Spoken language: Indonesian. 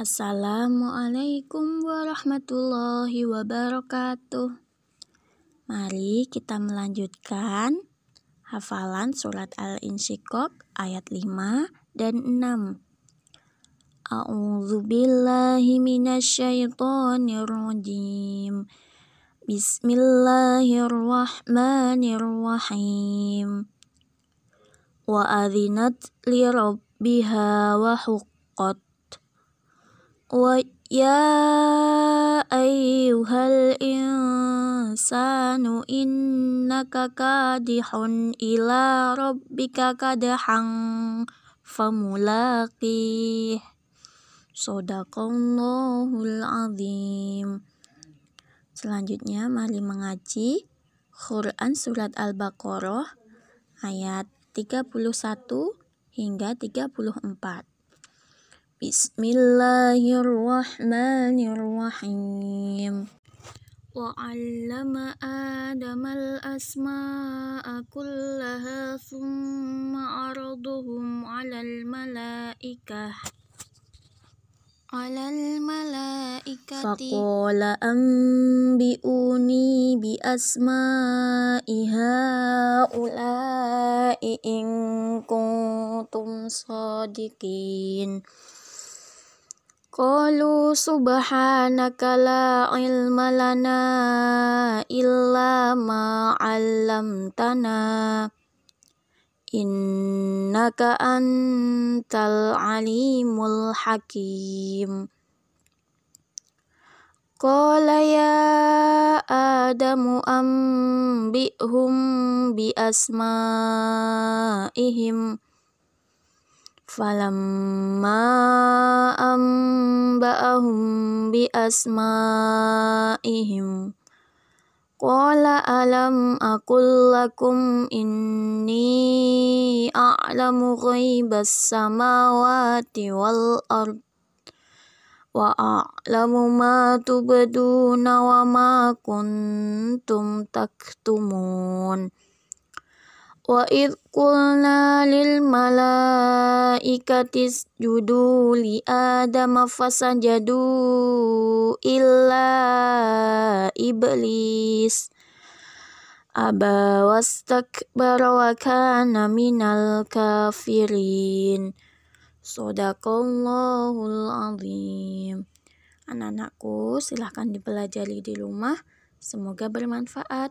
Assalamualaikum warahmatullahi wabarakatuh. Mari kita melanjutkan hafalan surat al insyikok ayat 5 dan 6. A'udzu billahi minasyaitonir rajim. Bismillahirrahmanirrahim. Wa adzinat li rabbiha wa huqqat. ويا أيها الإنسان إنك كادح إلى ربك كدحا فملاقيه صدق Allahul Azim Selanjutnya mari mengaji Quran Surat Al-Baqarah ayat 31 hingga 34 بسم الله الرحمن الرحيم وعلم آدم الأسماء كلها ثم عرضهم على الملائكة على الملائكة فقال أنبئوني بأسماء هؤلاء إن كنتم صادقين Qalu subhanaka la ilma lana illa ma 'allamtana innaka antal alimul hakim Qala ya Adamu ambi'hum bi asma'ihim Valam ma'am ba'hum bi asma'ihim, kau tak alam akulakum ini, alamurai basamawati wal ar, wa alamumatubadu nawamakuntum tak tumun. وإذ قلنا للملائكة اسجدوا لآدم فسجدوا إلا إبليس أبى واستكبر وكان من الكافرين Sodakallahul azim. Anak-anakku, silahkan dipelajari di rumah. Semoga bermanfaat.